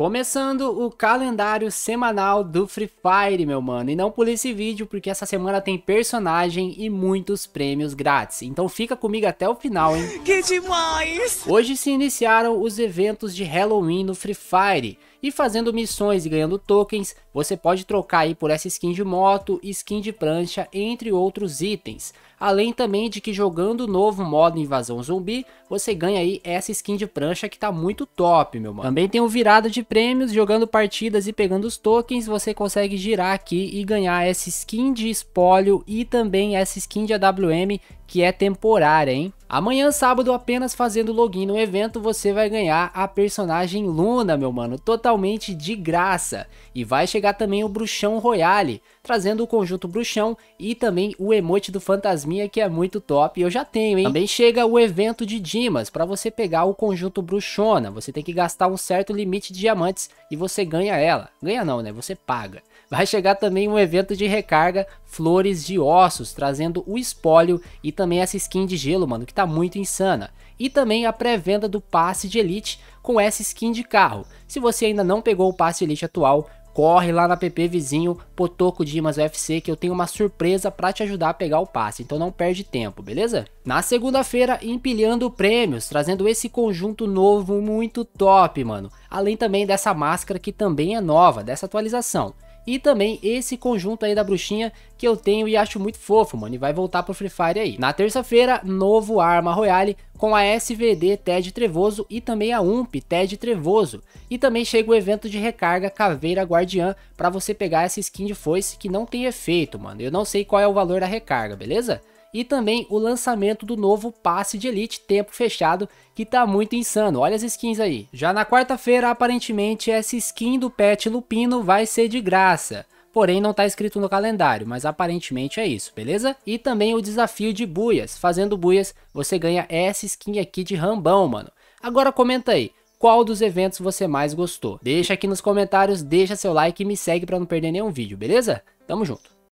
Começando o calendário semanal do Free Fire, meu mano. E não pule esse vídeo porque essa semana tem personagem e muitos prêmios grátis. Então fica comigo até o final, hein? Que demais! Hoje se iniciaram os eventos de Halloween no Free Fire. E fazendo missões e ganhando tokens, você pode trocar aí por essa skin de moto, skin de prancha, entre outros itens. Além também de que jogando o novo modo Invasão Zumbi, você ganha aí essa skin de prancha que tá muito top, meu mano. Também tem o Virada de prêmios, jogando partidas e pegando os tokens, você consegue girar aqui e ganhar essa skin de espólio e também essa skin de AWM que é temporária, hein? Amanhã, sábado, apenas fazendo login no evento, você vai ganhar a personagem Luna, meu mano, totalmente de graça. E vai chegar também o Bruxão Royale, trazendo o conjunto Bruxão e também o emote do Fantasminha, que é muito top, eu já tenho, hein? Também chega o evento de Dimas, para você pegar o conjunto Bruxona, você tem que gastar um certo limite de diamantes e você ganha ela. Ganha não, né? Você paga. Vai chegar também um evento de recarga Flores de Ossos, trazendo o espólio e também essa skin de gelo, mano, que tá muito insana. E também a pré-venda do passe de elite com essa skin de carro. Se você ainda não pegou o passe elite atual, corre lá na PP vizinho Potoco Dimas UFC que eu tenho uma surpresa para te ajudar a pegar o passe, então não perde tempo, beleza? Na segunda-feira, empilhando prêmios, trazendo esse conjunto novo muito top, mano. Além também dessa máscara que também é nova, dessa atualização. E também esse conjunto aí da bruxinha que eu tenho e acho muito fofo, mano. E vai voltar pro Free Fire aí. Na terça-feira, novo Arma Royale com a SVD Ted Trevoso e também a UMP Ted Trevoso. E também chega o evento de recarga Caveira Guardiã para você pegar essa skin de foice que não tem efeito, mano. Eu não sei qual é o valor da recarga, beleza? e também o lançamento do novo passe de Elite Tempo Fechado, que tá muito insano, olha as skins aí. Já na quarta-feira, aparentemente, essa skin do Pet Lupino vai ser de graça porém não está escrito no calendário, mas aparentemente é isso, beleza? E também o desafio de buias, fazendo buias você ganha essa skin aqui de rambão, mano. Agora comenta aí, qual dos eventos você mais gostou? Deixa aqui nos comentários, deixa seu like e me segue para não perder nenhum vídeo, beleza? Tamo junto.